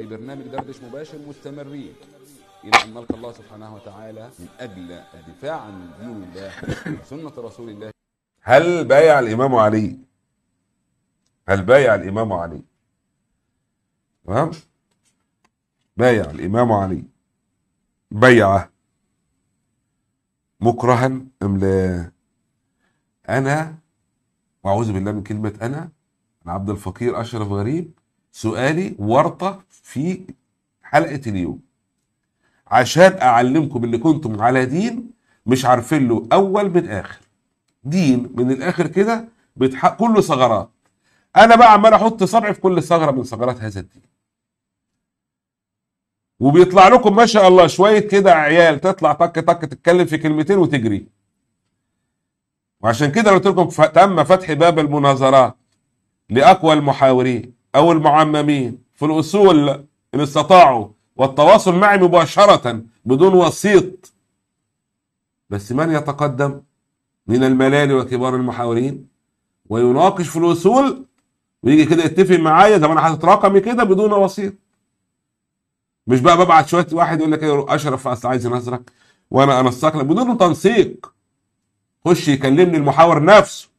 برنامج دردش مباشر مستمرين إلى أن نلقى الله سبحانه وتعالى من أجل الدفاع عن دين الله وسنه رسول الله هل بايع الإمام علي هل بايع الإمام علي تمام بايع الإمام علي بيعه مكرها أم لا أنا وأعوذ بالله من كلمة أنا أنا عبد الفقير أشرف غريب سؤالي ورطة في حلقة اليوم عشان أعلمكم اللي كنتم على دين مش عارفين له أول من آخر دين من الآخر كده بتحق كله ثغرات أنا بقى عمال أحط صبعي في كل ثغرة من ثغرات هذا الدين وبيطلع لكم ما شاء الله شوية كده عيال تطلع طك طك تتكلم في كلمتين وتجري وعشان كده قلت لكم تم فتح باب المناظرات لأقوى المحاورين أو المعممين في الأصول ان استطاعوا والتواصل معي مباشرة بدون وسيط بس من يتقدم من الملال وكبار المحاورين ويناقش في الأصول ويجي كده يتفق معايا زي ما انا حاطط رقمي كده بدون وسيط مش بقى ببعت شويه واحد يقول لك ايه اشرف اصل عايز نظرك وانا انسق لك بدون تنسيق خش يكلمني المحاور نفسه